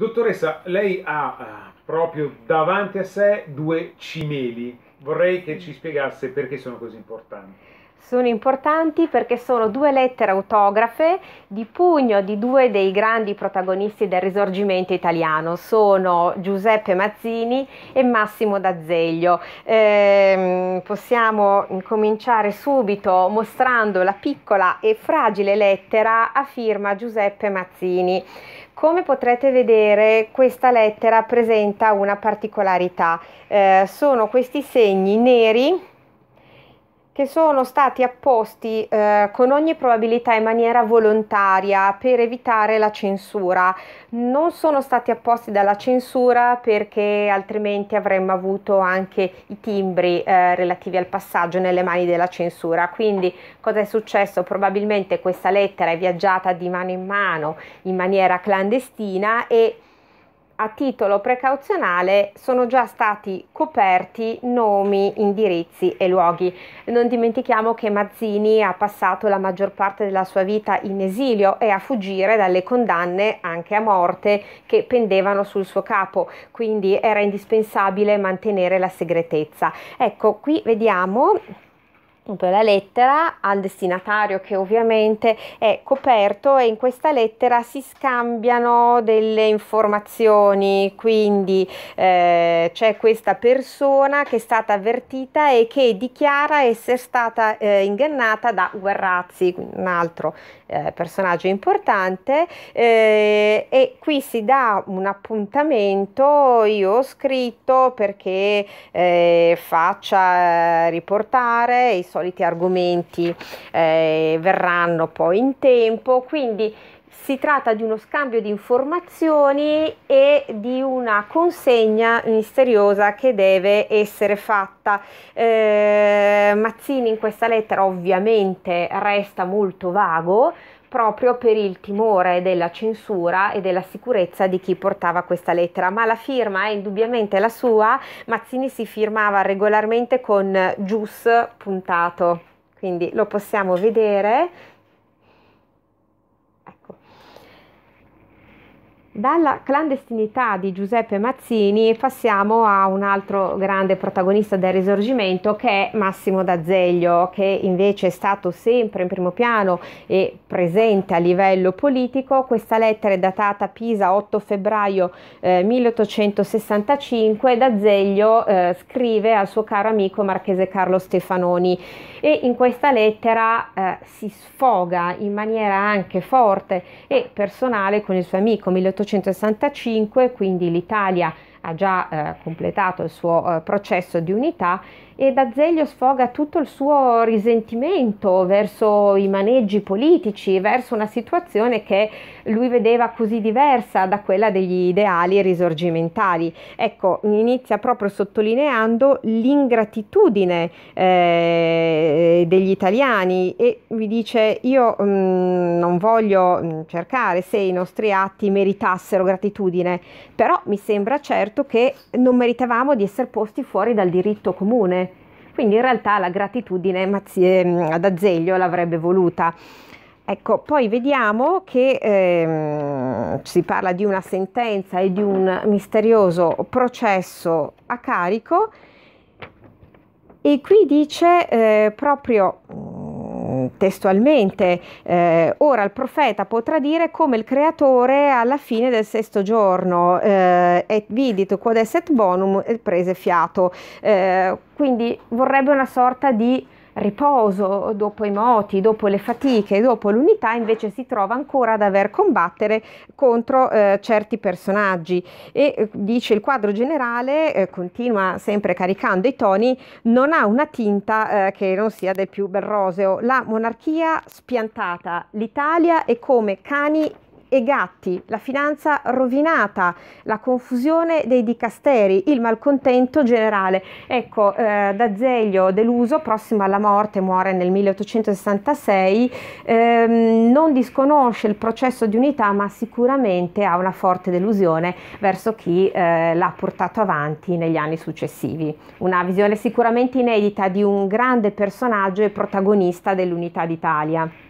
Dottoressa, lei ha eh, proprio davanti a sé due cimeli. Vorrei che ci spiegasse perché sono così importanti. Sono importanti perché sono due lettere autografe di pugno di due dei grandi protagonisti del risorgimento italiano, sono Giuseppe Mazzini e Massimo D'Azeglio. Eh, possiamo cominciare subito mostrando la piccola e fragile lettera a firma Giuseppe Mazzini. Come potrete vedere questa lettera presenta una particolarità, eh, sono questi segni neri che sono stati apposti eh, con ogni probabilità in maniera volontaria per evitare la censura. Non sono stati apposti dalla censura perché altrimenti avremmo avuto anche i timbri eh, relativi al passaggio nelle mani della censura. Quindi cosa è successo? Probabilmente questa lettera è viaggiata di mano in mano in maniera clandestina e a titolo precauzionale sono già stati coperti nomi, indirizzi e luoghi. Non dimentichiamo che Mazzini ha passato la maggior parte della sua vita in esilio e a fuggire dalle condanne anche a morte che pendevano sul suo capo, quindi era indispensabile mantenere la segretezza. Ecco, qui vediamo la lettera al destinatario che ovviamente è coperto e in questa lettera si scambiano delle informazioni, quindi eh, c'è questa persona che è stata avvertita e che dichiara essere stata eh, ingannata da Guerrazzi, un altro eh, personaggio importante eh, e qui si dà un appuntamento, io ho scritto perché eh, faccia eh, riportare i soliti argomenti eh, verranno poi in tempo, quindi si tratta di uno scambio di informazioni e di una consegna misteriosa che deve essere fatta. Eh, Mazzini in questa lettera ovviamente resta molto vago proprio per il timore della censura e della sicurezza di chi portava questa lettera, ma la firma è indubbiamente la sua, Mazzini si firmava regolarmente con Gius puntato, quindi lo possiamo vedere Dalla clandestinità di Giuseppe Mazzini passiamo a un altro grande protagonista del risorgimento che è Massimo D'Azeglio, che invece è stato sempre in primo piano e presente a livello politico. Questa lettera è datata a Pisa 8 febbraio eh, 1865. D'Azeglio eh, scrive al suo caro amico marchese Carlo Stefanoni e in questa lettera eh, si sfoga in maniera anche forte e personale con il suo amico 1865. 1965, quindi l'Italia ha già eh, completato il suo eh, processo di unità ed Azeglio sfoga tutto il suo risentimento verso i maneggi politici, verso una situazione che lui vedeva così diversa da quella degli ideali risorgimentali. Ecco, inizia proprio sottolineando l'ingratitudine eh, degli italiani e vi dice io mh, mm, non voglio mm, cercare se i nostri atti meritassero gratitudine, però mi sembra certo scoperto che non meritavamo di essere posti fuori dal diritto comune. Quindi in realtà la gratitudine Mazzie, ehm, ad Azeglio l'avrebbe voluta. Ecco, poi vediamo che ehm, si parla di una sentenza e di un misterioso processo a carico e qui dice eh, proprio testualmente, eh, ora il profeta potrà dire come il creatore alla fine del sesto giorno, eh, et vidit quod est bonum, e prese fiato. Eh, quindi vorrebbe una sorta di riposo, dopo i moti, dopo le fatiche, dopo l'unità, invece si trova ancora ad aver combattere contro eh, certi personaggi. E eh, dice il quadro generale, eh, continua sempre caricando i toni, non ha una tinta eh, che non sia del più bel roseo. La monarchia spiantata, l'Italia è come cani e gatti, la finanza rovinata, la confusione dei dicasteri, il malcontento generale. Ecco, eh, D'Azeglio deluso, prossimo alla morte, muore nel 1866, ehm, non disconosce il processo di unità ma sicuramente ha una forte delusione verso chi eh, l'ha portato avanti negli anni successivi. Una visione sicuramente inedita di un grande personaggio e protagonista dell'unità d'Italia.